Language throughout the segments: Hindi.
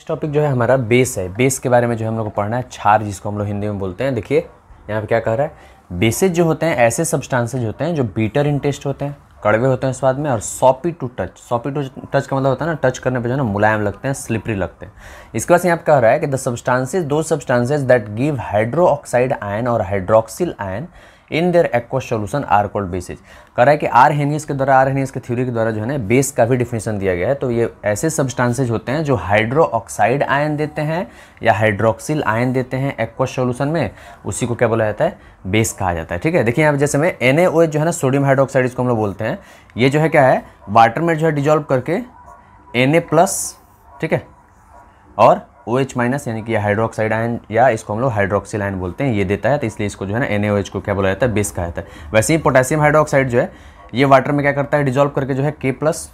नेक्स्ट टॉपिक जो है हमारा बेस है बेस के बारे में जो हम लोग को पढ़ना है छार जिसको हम लोग हिंदी में बोलते हैं देखिए यहाँ पे क्या कह रहा है बेसेज जो होते हैं ऐसे सब्सटांसेज होते हैं जो बीटर इन टेस्ट होते हैं कड़वे होते हैं स्वाद में और soapy to touch soapy to touch का मतलब होता है ना टच करने पर जो है ना मुलायम लगते हैं स्लिपरी लगते हैं इसके बाद यहाँ पे कह रहा है कि द सब्सटांसेज दो substances that give hydro oxide ion और hydroxyl ion in their aqua solution are called bases कह रहा है कि आर हेनियस के द्वारा आर हेनियस के थ्योरी के द्वारा जो है ना बेस का भी डिफिनेशन दिया गया है तो ये ऐसे सब्सटांसेज होते हैं जो हाइड्रो ऑक्साइड आयन देते हैं या हाइड्रोक्सिल आयन देते हैं एक्वा सोल्यूशन में उसी को क्या बोला जाता है बेस कहा जाता है ठीक है देखिए आप जैसे में एन जो है ना सोडियम हाइड्रोक्साइड इसको हम लोग बोलते हैं ये जो है क्या है वाटर में जो है डिजॉल्व करके एन प्लस ठीक है और ओ एच माइनस यानी कि हाइड्रोक्साइड आयन या इसको हम लोग हाइड्रोक्सिल आयन बोलते हैं ये देता है तो इसलिए इसको जो है ना एन को क्या बोला जाता है बेस कहा जाता है वैसे ही पोटेशियम हाइड्रोक्साइड जो है ये वाटर में क्या करता है डिजोल्व करके जो है के प्लस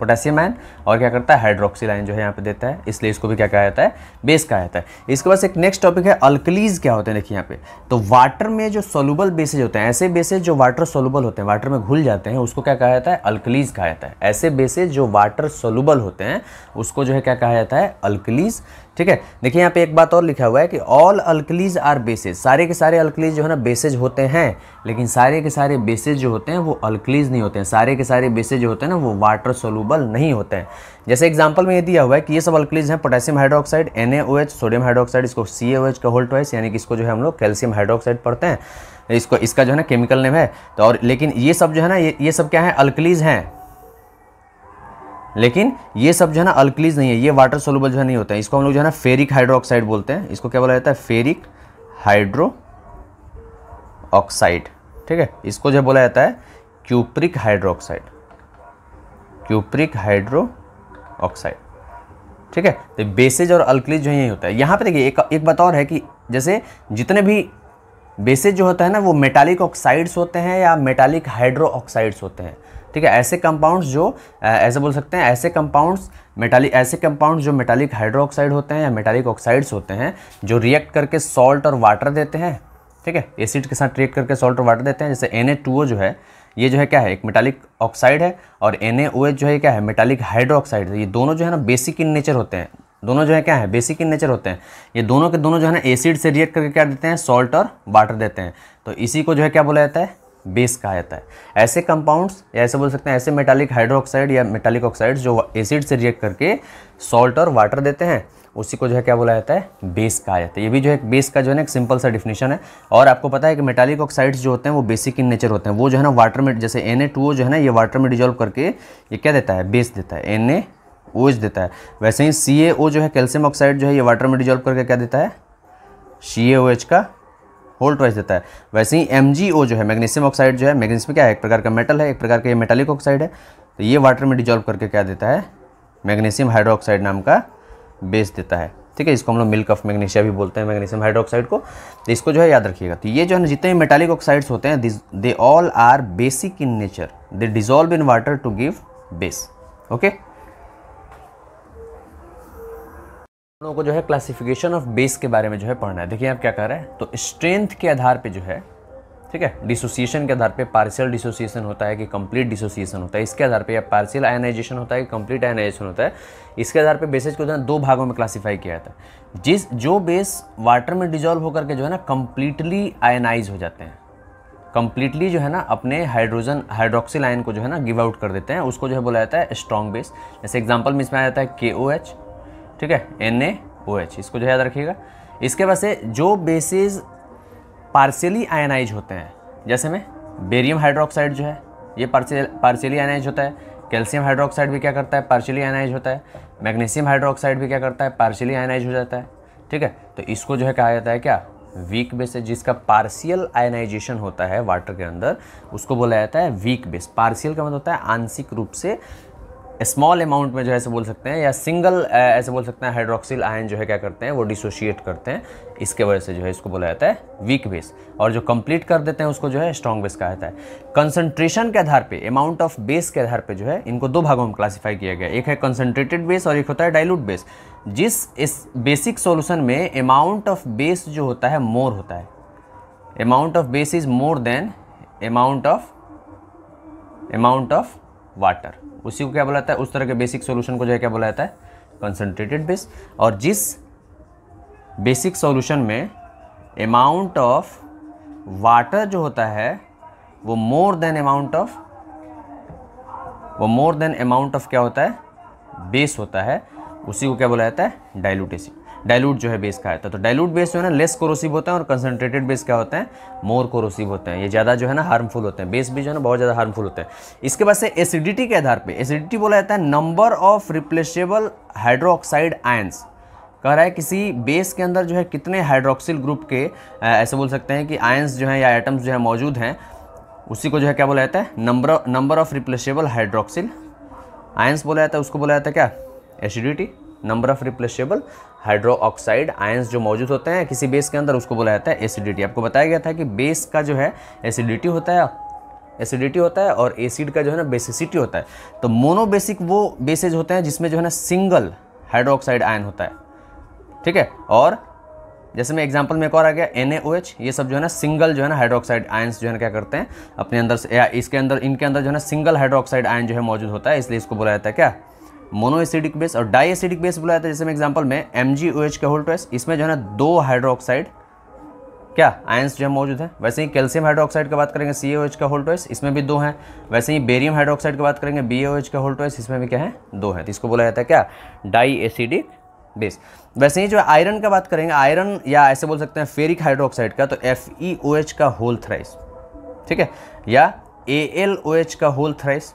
पोटेशियम आयन और क्या करता है हाइड्रोक्सिल आयन जो है यहाँ पे देता है इसलिए इसको भी क्या कहा जाता है बेस कहा जाता है इसके बाद एक नेक्स्ट टॉपिक है अल्कलीज क्या होते हैं देखिए यहाँ पे तो वाटर में जो सोलूबल बेसेज होते हैं ऐसे बेसेज जो वाटर सोलूबल होते हैं वाटर में घुल जाते हैं उसको क्या कहा जाता है अल्कलीज कहा जाता है ऐसे बेसेज जो वाटर सोलूबल होते हैं उसको जो है क्या कहा जाता है अल्कलीज ठीक है देखिए यहाँ पे एक बात और लिखा हुआ है कि ऑल अल्कलीज आर बेसेज सारे के सारे अल्कलीज जो है ना बेसेज होते हैं लेकिन सारे के सारे बेसेज जो होते हैं वो अल्कलीज नहीं होते हैं सारे के सारे बेसेज जो होते हैं ना वो वाटर सोलूबल नहीं होते हैं जैसे एग्जाम्पल में ये दिया हुआ है कि ये सब अल्कलीज हैं potassium hydroxide and sodium hydroxide इसको सी एच का होल्ड वाइस यानी कि इसको जो है हम लोग कैल्शियम हाइड्रोक्साइड पढ़ते हैं इसको इसका जो है ना केमिकल नेम है तो और लेकिन ये सब जो है ना ये ये सब क्या है अल्कलीज हैं लेकिन ये सब जो है ना अल्कलीज नहीं है ये वाटर सोलबल जो है नहीं होता है इसको हम लोग जो है ना फेरिक हाइड्रोक्साइड बोलते हैं इसको क्या बोला जाता है फेरिक हाइड्रो ऑक्साइड ठीक है इसको जो बोला जाता है cupric hydroxide cupric hydro oxide ठीक है तो बेसेज और अल्कलीज जो यही होता है यहाँ पे देखिए एक एक बात और है कि जैसे जितने भी बेसेज जो होता है ना वो मेटालिक ऑक्साइड्स होते हैं या मेटालिक हाइड्रो ऑक्साइड्स होते हैं ठीक है ऐसे कंपाउंड्स जो ऐसे बोल सकते हैं ऐसे कंपाउंड्स मेटालिक ऐसे कंपाउंड जो मेटालिक हाइड्रोक्साइड होते हैं या मेटालिक ऑक्साइड्स होते हैं जो रिएक्ट करके सॉल्ट और वाटर देते हैं ठीक है एसिड के साथ रिएक्ट करके सॉल्ट और वाटर देते हैं जैसे एन जो है ये जो है क्या है एक मेटालिक ऑक्साइड है और एन जो है क्या है मेटालिक हाइड्रोक्साइड ये दोनों जो है ना बेसिक इन नेचर होते हैं दोनों जो है क्या है बेसिक इन नेचर होते हैं ये दोनों के दोनों जो है ना एसिड से रिएक्ट करके क्या देते हैं सॉल्ट और वाटर देते हैं तो इसी को जो है क्या बोला जाता है बेस कहा जाता है ऐसे कंपाउंड्स या ऐसे बोल सकते हैं ऐसे मेटालिक हाइड्रोक्साइड या मेटालिक ऑक्साइड जो एसिड से रिएक्ट करके सॉल्ट और वाटर देते हैं उसी को जो है क्या बोला जाता है बेस कहा जाता है ये भी जो है बेस का जो है ना एक सिंपल सा डिफिनेशन है और आपको पता है कि मेटालिक ऑक्साइड्स जो होते हैं वो बेसिक इन नेचर होते हैं वो जो है ना वाटर में जैसे एन जो है ना ये वाटर में डिजोल्व करके ये क्या देता है बेस देता है एन देता है वैसे ही सी जो है कैल्शियम ऑक्साइड जो है ये वाटर में डिजोल्व करके क्या देता है सी का होल ट्वाइस देता है वैसे ही एम जो है मैग्नीशियम ऑक्साइड जो है मैग्नीशियम क्या है एक प्रकार का मेटल है एक प्रकार का ये मेटालिक ऑक्साइड है तो ये वाटर में डिजॉल्व करके क्या देता है मैग्नीशियम हाइड्रोक्साइड नाम का बेस देता है ठीक है इसको हम लोग मिल्क ऑफ मैग्नीशिया भी बोलते हैं मैग्नीशियम हाइड्रोक्साइड को तो इसको जो है याद रखिएगा तो ये जो है ना जितने मेटालिक ऑक्साइड्स होते हैं they all are basic in nature they dissolve in water to give base okay लोगों को जो है क्लासिफिकेशन ऑफ बेस के बारे में जो है पढ़ना है देखिए आप क्या कर रहे हैं तो स्ट्रेंथ के आधार पे जो है ठीक है डिसोसिएशन के आधार पे पार्शियल डिसोसिएशन होता है कि कंप्लीट डिसोसिएशन होता है इसके आधार पे या पार्शियल आयनाइजेशन होता है कि कंप्लीट आयनाइजेशन होता है इसके आधार पे बेसिस को जो है दो भागों में क्लासीफाई किया जाता है जिस जो बेस वाटर में डिजॉल्व होकर के जो है ना कंप्लीटली आयनाइज हो जाते हैं कंप्लीटली जो है ना अपने हाइड्रोजन हाइड्रोक्सिल आयन को जो है ना गिव आउट कर देते हैं उसको जो है बोला जाता है स्ट्रॉन्ग बेस जैसे एग्जाम्पल में इसमें आ जाता है के ओ एच ठीक है एन ए ओ एच इसको जो याद रखिएगा इसके बाद से जो बेसिस पार्शियली आयनाइज होते हैं जैसे में बेरियम हाइड्रोक्साइड जो है ये पार्शियली आयनाइज होता है कैल्शियम हाइड्रोक्साइड भी क्या करता है पार्शियली आयनाइज होता है मैग्नीशियम हाइड्रोक्साइड भी क्या करता है पार्शियली आयनाइज हो जाता है ठीक है तो इसको जो है कहा जाता है क्या वीक बेस है जिसका पार्शियल आयनाइजेशन होता है वाटर के अंदर उसको बोला जाता है वीक बेस पार्शियल का मतलब होता है आंशिक रूप से स्मॉल अमाउंट में जो है बोल सकते हैं या सिंगल ऐसे बोल सकते हैं हाइड्रोक्सिल आयन जो है क्या करते हैं वो डिसोशिएट करते हैं इसके वजह से जो है इसको बोला जाता है वीक बेस और जो कंप्लीट कर देते हैं उसको जो है स्ट्रॉन्ग बेस कहा जाता है कंसनट्रेशन के आधार पर अमाउंट ऑफ बेस के आधार पर जो है इनको दो भागों में क्लासीफाई किया गया एक है कंसनट्रेटेड बेस और एक होता है डायलूट बेस जिस इस बेसिक सोल्यूशन में अमाउंट ऑफ बेस जो होता है मोर होता है amount of base is more than amount of amount of water उसी को क्या बोला जाता है उस तरह के बेसिक सोल्यूशन को जो है क्या बोला जाता है कंसनट्रेटेड बेस और जिस बेसिक सोल्यूशन में अमाउंट ऑफ वाटर जो होता है वो मोर देन अमाउंट ऑफ वो मोर देन अमाउंट ऑफ क्या होता है बेस होता है उसी को क्या बोला जाता है डायलूटेसिड डायलूट जो है बेस का आता है तो डायलूट तो बेस जो है ना लेस कोरोसिव होता है और कंसनट्रेटेड बेस क्या होते हैं मोर कोरोसिव होते हैं ये ज़्यादा जो है ना हार्मफुल होते हैं बेस भी जो है ना बहुत ज़्यादा हार्मफुल होते हैं इसके बाद से एसिडिटी के आधार पर एसिडिटी बोला जाता है number of replaceable hydroxide ions कह रहा है किसी बेस के अंदर जो है कितने हाइड्रोक्सिल ग्रुप के ऐसे बोल सकते हैं कि आयन्स जो है या आइटम्स जो है मौजूद हैं उसी को जो है क्या बोला जाता है number number of replaceable hydroxyl ions बोला जाता है उसको बोला जाता है क्या acidity number of replaceable hydroxide ions जो मौजूद होते हैं किसी बेस के अंदर उसको बोला जाता है एसिडिटी आपको बताया गया था कि बेस का जो है एसिडिटी होता है एसिडिटी होता है और एसिड का जो है ना बेसिसिटी होता है तो मोनोबेसिक वो बेसिस होते हैं जिसमें जो है ना सिंगल हाइड्रोक्साइड आयन होता है ठीक है और जैसे मैं एग्जांपल में एक और आ गया एन ये सब जो है ना सिंगल जो है ना हाइड्रोक्साइड आयंस जो है ना क्या करते हैं अपने अंदर से या इसके अंदर इनके अंदर जो है ना सिंगल हाइड्रोक्साइड आयन जो है मौजूद होता है इसलिए इसको बोला जाता है क्या मोनो एसिडिक बेस और डाई एसिडिक बेस बुलाया था जैसे मैं एग्जाम्पल में एम जी ओ एच का होल्ड ट्वेस इसमें जो है ना दो हाइड्रोक्साइड क्या आयंस जो है मौजूद है वैसे ही कैल्शियम हाइड्रोक्साइड की बात करेंगे सी ओ एच का होल्ड ट्वेस इसमें भी दो हैं वैसे ही बेरियम हाइड्रोक्साइड की बात करेंगे बी ओ एच का होल्ड ट्वेस इसमें भी क्या है दो हैं तो इसको बोला जाता है क्या डाई एसिडिक बेस वैसे ही जो आयरन का बात करेंगे आयरन या ऐसे बोल सकते हैं फेरिक हाइड्रोक्साइड का तो एफ ई ओ एच का होल थ्राइस ठीक है या ए एल ओ एच का होल थ्राइस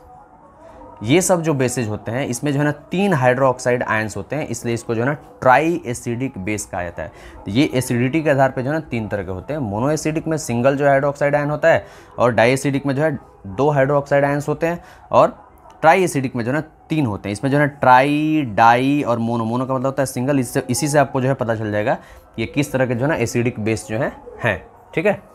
ये सब जो बेसेज होते हैं इसमें जो है ना तीन हाइड्रो ऑक्साइड आयन्स होते हैं इसलिए इसको जो है ना ट्राई एसिडिक बेस कहा जाता है तो ये एसिडिटी के आधार पे जो है ना तीन तरह के होते हैं मोनो एसिडिक में सिंगल जो हाइड्रो ऑक्साइड आयन होता है और डाई एसिडिक में जो है दो हाइड्रो ऑक्साइड आयन्स होते हैं और ट्राई एसिडिक में जो है ना तीन होते हैं इसमें जो है ट्राई डाई और मोनो मोनो का मतलब होता है सिंगल इससे इसी से आपको जो है पता चल जाएगा ये किस तरह के जो है ना एसिडिक बेस जो है हैं ठीक है